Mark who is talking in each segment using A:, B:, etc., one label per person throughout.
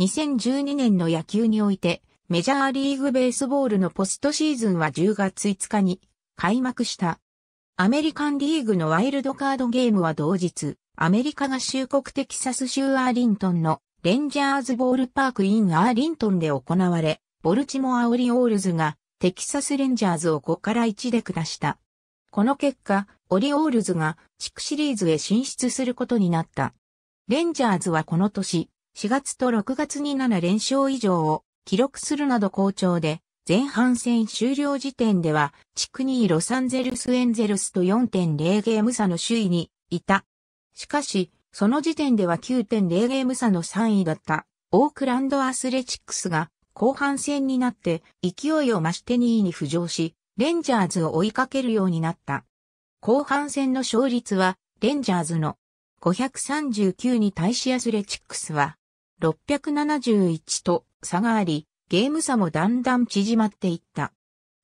A: 2012年の野球において、メジャーリーグベースボールのポストシーズンは10月5日に開幕した。アメリカンリーグのワイルドカードゲームは同日、アメリカ合衆国テキサス州アーリントンのレンジャーズボールパークインアーリントンで行われ、ボルチモアオリオールズがテキサスレンジャーズを5から1で下した。この結果、オリオールズが地区シリーズへ進出することになった。レンジャーズはこの年、4月と6月に7連勝以上を記録するなど好調で、前半戦終了時点では、地区2位ロサンゼルスエンゼルスと4.0ゲーム差の首位にいた。しかし、その時点では9.0ゲーム差の3位だったオークランドアスレチックスが後半戦になって勢いを増して2位に浮上し、レンジャーズを追いかけるようになった。後半戦の勝率はレンジャーズの539に対しアスレチックスは671と差があり、ゲーム差もだんだん縮まっていった。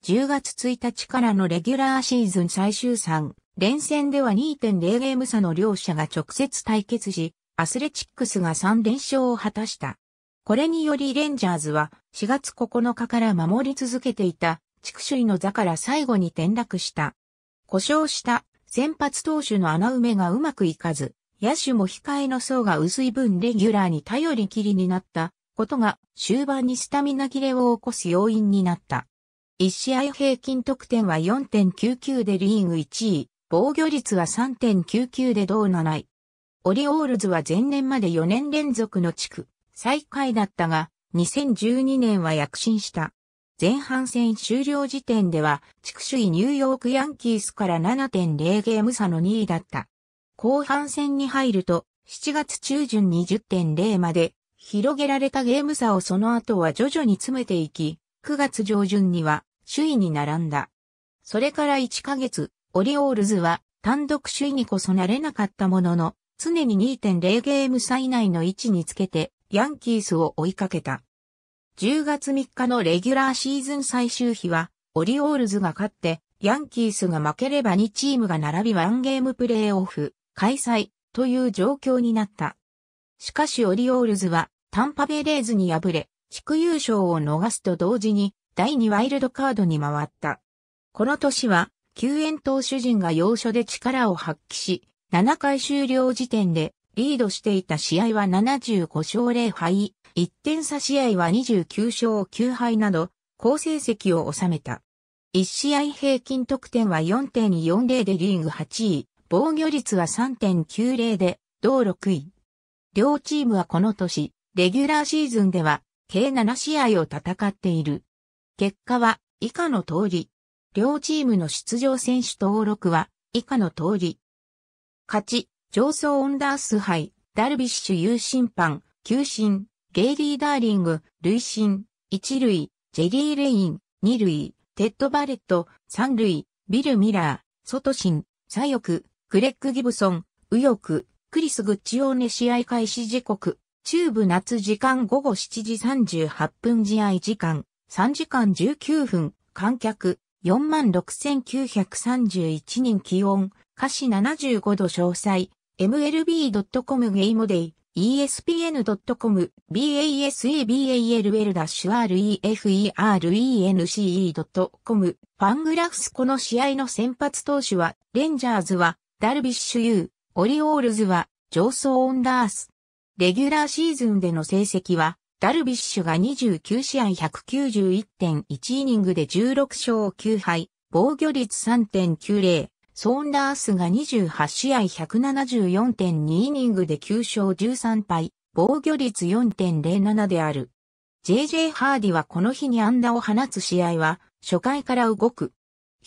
A: 10月1日からのレギュラーシーズン最終3連戦では2.0ゲーム差の両者が直接対決し、アスレチックスが3連勝を果たした。これによりレンジャーズは4月9日から守り続けていた地区首位の座から最後に転落した。故障した先発投手の穴埋めがうまくいかず、野手も控えの層が薄い分レギュラーに頼りきりになったことが終盤にスタミナ切れを起こす要因になった。1試合平均得点は4.99でリーグ1位、防御率は3.99で同7位。オリオールズは前年まで4年連続の地区最下位だったが、2012年は躍進した。前半戦終了時点では、地区首位ニューヨークヤンキースから7.0ゲーム差の2位だった。後半戦に入ると、7月中旬に10.0まで広げられたゲーム差をその後は徐々に詰めていき、9月上旬には首位に並んだ。それから1ヶ月、オリオールズは単独首位にこそなれなかったものの、常に2.0ゲーム差以内の位置につけて、ヤンキースを追いかけた。10月3日のレギュラーシーズン最終日は、オリオールズが勝って、ヤンキースが負ければ2チームが並びワンゲームプレーオフ。開催という状況になった。しかしオリオールズはタンパベレーズに敗れ、地区優勝を逃すと同時に第2ワイルドカードに回った。この年は救援投手陣が要所で力を発揮し、7回終了時点でリードしていた試合は75勝0敗、1点差試合は29勝9敗など、好成績を収めた。1試合平均得点は4.40でリーグ8位、防御率は3.90で、同6位。両チームはこの年、レギュラーシーズンでは、計7試合を戦っている。結果は、以下の通り。両チームの出場選手登録は、以下の通り。勝ち、上層オンダース杯、ダルビッシュ有審判、球審、ゲイリー・ダーリング、累審、一塁、ジェリー・レイン、二塁、テッド・バレット、三塁、ビル・ミラー、ソトシン、左翼、ブレッグ・ギブソン、右翼、クリス・グッチオーネ試合開始時刻、中部夏時間午後7時38分試合時間、3時間19分、観客、46,931人気温、下肢75度詳細、mlb.com ゲイモデイ、espn.com, b a s e b a l r e f e r e n c o m ファングラフスこの試合の先発投手は、レンジャーズは、ダルビッシュ有、オリオールズは、上層オンダース。レギュラーシーズンでの成績は、ダルビッシュが29試合191.1イニングで16勝9敗、防御率3.90、ソーンダースが28試合174.2イニングで9勝13敗、防御率4.07である。JJ ハーディはこの日に安打を放つ試合は、初回から動く。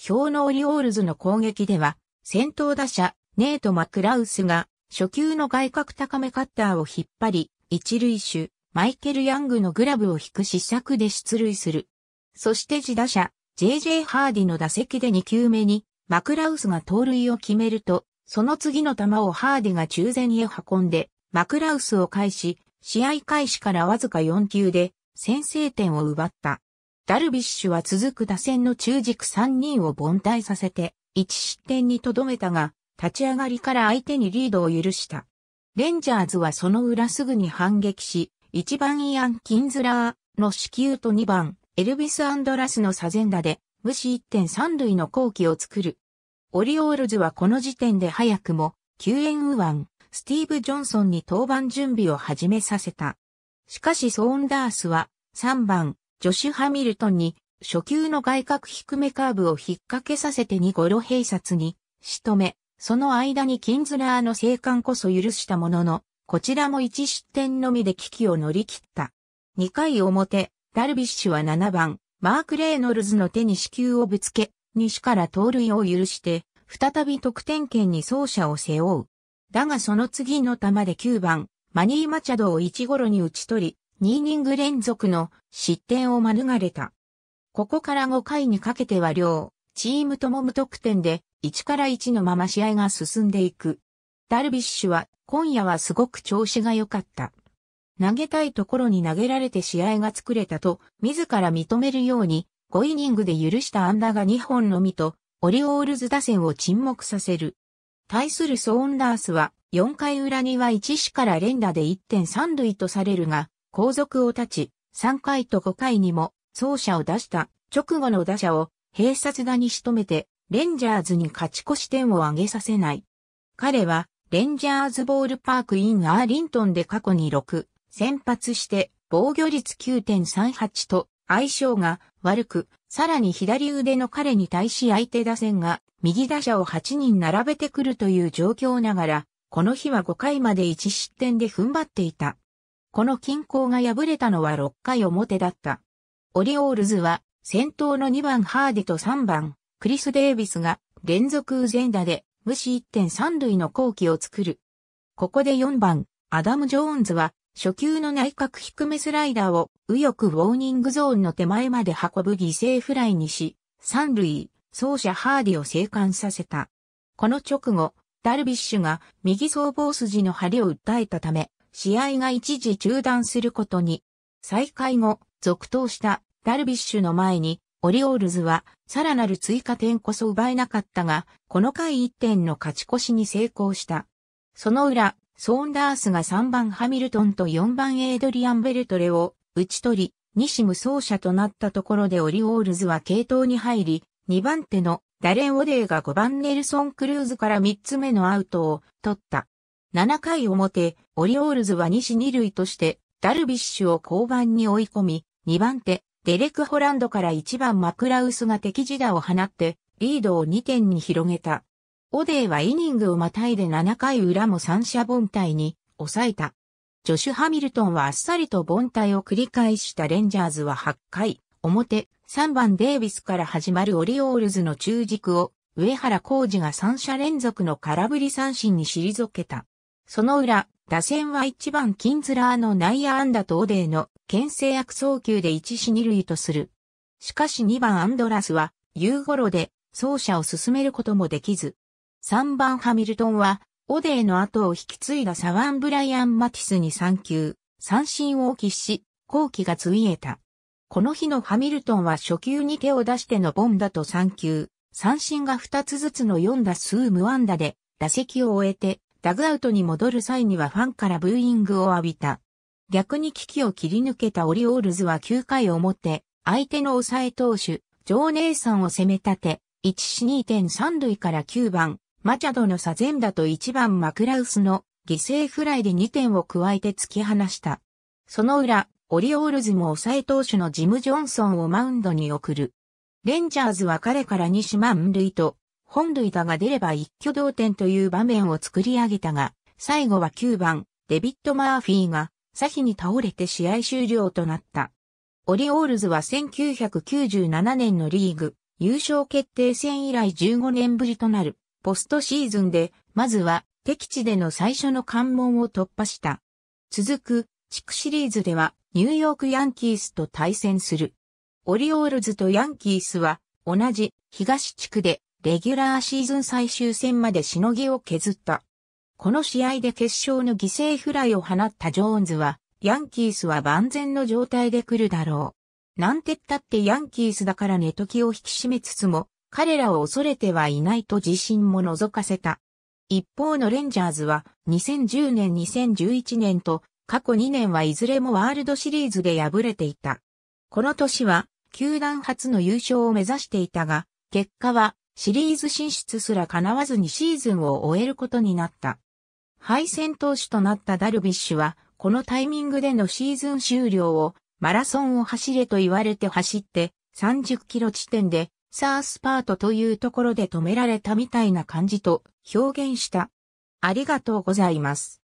A: 表のオリオールズの攻撃では、先頭打者、ネート・マクラウスが、初級の外角高めカッターを引っ張り、一塁手、マイケル・ヤングのグラブを引く試着で出塁する。そして自打者、JJ ハーディの打席で2球目に、マクラウスが盗塁を決めると、その次の球をハーディが中前へ運んで、マクラウスを返し、試合開始からわずか4球で、先制点を奪った。ダルビッシュは続く打線の中軸3人を凡退させて、1失点にとどめたが、立ち上がりから相手にリードを許した。レンジャーズはその裏すぐに反撃し、1番イアン・キンズラーの死球と2番、エルビス・アンドラスのサゼンダで、無視1.3塁の後期を作る。オリオールズはこの時点で早くも、救援右腕、スティーブ・ジョンソンに登板準備を始めさせた。しかしソーンダースは、3番、ジョシュ・ハミルトンに初級の外角低めカーブを引っ掛けさせて2ゴロ併殺に仕留め、その間にキンズラーの生還こそ許したものの、こちらも1失点のみで危機を乗り切った。2回表、ダルビッシュは7番、マーク・レイノルズの手に死球をぶつけ、西から盗塁を許して、再び得点圏に走者を背負う。だがその次の球で9番、マニー・マチャドを1ゴロに打ち取り、2イニング連続の失点を免れた。ここから5回にかけては両、チームとも無得点で、1から1のまま試合が進んでいく。ダルビッシュは、今夜はすごく調子が良かった。投げたいところに投げられて試合が作れたと、自ら認めるように、5イニングで許したンダが2本のみと、オリオールズ打線を沈黙させる。対するソーンダースは、4回裏には1死から連打で1.3塁とされるが、後続を立ち、3回と5回にも走者を出した直後の打者を併殺打に仕留めて、レンジャーズに勝ち越し点を挙げさせない。彼は、レンジャーズボールパークインアーリントンで過去に6、先発して、防御率9.38と相性が悪く、さらに左腕の彼に対し相手打線が右打者を8人並べてくるという状況ながら、この日は5回まで1失点で踏ん張っていた。この均衡が破れたのは6回表だった。オリオールズは、先頭の2番ハーディと3番、クリス・デイビスが、連続前打で、無視1.3塁の後期を作る。ここで4番、アダム・ジョーンズは、初球の内角低めスライダーを、右翼ウォーニングゾーンの手前まで運ぶ犠牲フライにし、三塁、走者ハーディを生還させた。この直後、ダルビッシュが右僧帽筋の張りを訴えたため、試合が一時中断することに。再開後、続投したダルビッシュの前に、オリオールズはさらなる追加点こそ奪えなかったが、この回1点の勝ち越しに成功した。その裏、ソーンダースが3番ハミルトンと4番エイドリアン・ベルトレを打ち取り、西無走者となったところでオリオールズは系統に入り、2番手のダレン・オデーが5番ネルソン・クルーズから3つ目のアウトを取った。7回表、オリオールズは西二塁として、ダルビッシュを交番に追い込み、2番手、デレク・ホランドから1番マクラウスが敵地打を放って、リードを2点に広げた。オデーはイニングをまたいで7回裏も三者凡退に抑えた。ジョシュ・ハミルトンはあっさりと凡退を繰り返したレンジャーズは8回、表、3番デービスから始まるオリオールズの中軸を、上原浩二が3者連続の空振り三振に退けた。その裏、打線は1番キンズラーの内野安打とオデーの牽制悪送球で一死二塁とする。しかし2番アンドラスは、夕頃で、走者を進めることもできず。3番ハミルトンは、オデーの後を引き継いだサワン・ブライアン・マティスに3球、三振を喫し、後期がついえた。この日のハミルトンは初球に手を出してのボンダと3球、三振が2つずつの4打数無安打で、打席を終えて、ダグアウトに戻る際にはファンからブーイングを浴びた。逆に危機を切り抜けたオリオールズは9回表、相手の抑え投手、ジョーネイソンを攻め立て、1死2.3塁から9番、マチャドのサゼンダと1番マクラウスの犠牲フライで2点を加えて突き放した。その裏、オリオールズも抑え投手のジム・ジョンソンをマウンドに送る。レンジャーズは彼から西満塁と、本塁打が出れば一挙同点という場面を作り上げたが、最後は9番、デビッド・マーフィーが左比に倒れて試合終了となった。オリオールズは1997年のリーグ優勝決定戦以来15年ぶりとなるポストシーズンで、まずは敵地での最初の関門を突破した。続く地区シリーズではニューヨークヤンキースと対戦する。オリオールズとヤンキースは同じ東地区でレギュラーシーズン最終戦までしのぎを削った。この試合で決勝の犠牲フライを放ったジョーンズは、ヤンキースは万全の状態で来るだろう。なんてったってヤンキースだから寝ときを引き締めつつも、彼らを恐れてはいないと自信も覗かせた。一方のレンジャーズは2010年2011年と過去2年はいずれもワールドシリーズで敗れていた。この年は球団初の優勝を目指していたが、結果はシリーズ進出すら叶わずにシーズンを終えることになった。敗戦投手となったダルビッシュは、このタイミングでのシーズン終了を、マラソンを走れと言われて走って、30キロ地点で、サースパートというところで止められたみたいな感じと表現した。ありがとうございます。